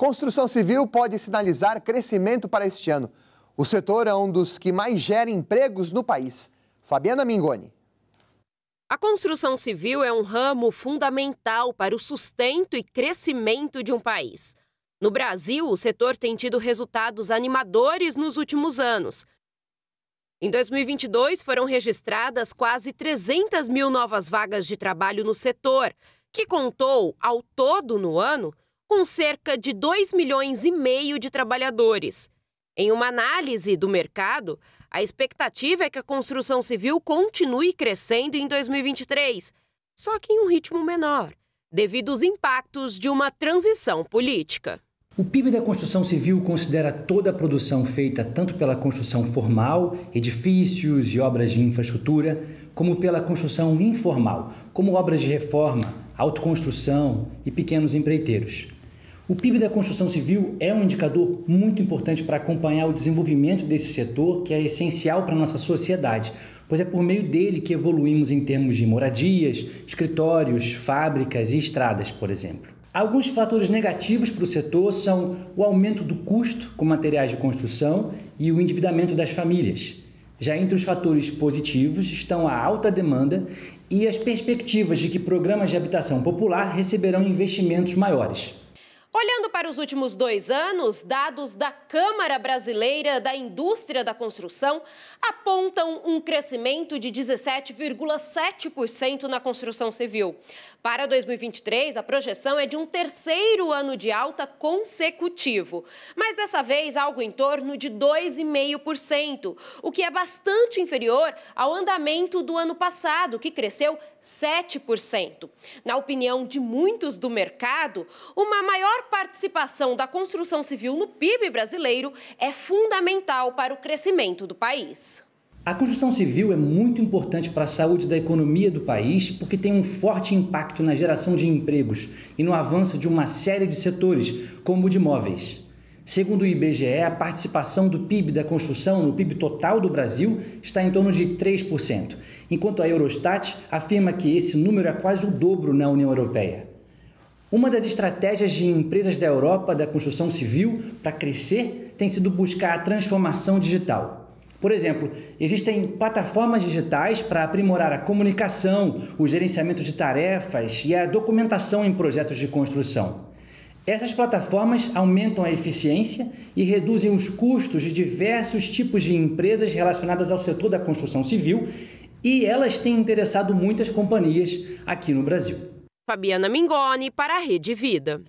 Construção civil pode sinalizar crescimento para este ano. O setor é um dos que mais gera empregos no país. Fabiana Mingoni. A construção civil é um ramo fundamental para o sustento e crescimento de um país. No Brasil, o setor tem tido resultados animadores nos últimos anos. Em 2022, foram registradas quase 300 mil novas vagas de trabalho no setor, que contou, ao todo no ano, com cerca de 2 milhões e meio de trabalhadores. Em uma análise do mercado, a expectativa é que a construção civil continue crescendo em 2023, só que em um ritmo menor, devido aos impactos de uma transição política. O PIB da construção civil considera toda a produção feita tanto pela construção formal, edifícios e obras de infraestrutura, como pela construção informal, como obras de reforma, autoconstrução e pequenos empreiteiros. O PIB da construção civil é um indicador muito importante para acompanhar o desenvolvimento desse setor, que é essencial para a nossa sociedade, pois é por meio dele que evoluímos em termos de moradias, escritórios, fábricas e estradas, por exemplo. Alguns fatores negativos para o setor são o aumento do custo com materiais de construção e o endividamento das famílias. Já entre os fatores positivos estão a alta demanda e as perspectivas de que programas de habitação popular receberão investimentos maiores. Olhando para os últimos dois anos, dados da Câmara Brasileira da Indústria da Construção apontam um crescimento de 17,7% na construção civil. Para 2023, a projeção é de um terceiro ano de alta consecutivo, mas dessa vez algo em torno de 2,5%, o que é bastante inferior ao andamento do ano passado, que cresceu 7%. Na opinião de muitos do mercado, uma maior maior participação da construção civil no PIB brasileiro é fundamental para o crescimento do país. A construção civil é muito importante para a saúde da economia do país porque tem um forte impacto na geração de empregos e no avanço de uma série de setores, como o de imóveis. Segundo o IBGE, a participação do PIB da construção no PIB total do Brasil está em torno de 3%, enquanto a Eurostat afirma que esse número é quase o dobro na União Europeia. Uma das estratégias de empresas da Europa da construção civil para crescer tem sido buscar a transformação digital. Por exemplo, existem plataformas digitais para aprimorar a comunicação, o gerenciamento de tarefas e a documentação em projetos de construção. Essas plataformas aumentam a eficiência e reduzem os custos de diversos tipos de empresas relacionadas ao setor da construção civil e elas têm interessado muitas companhias aqui no Brasil. Fabiana Mingoni para a Rede Vida.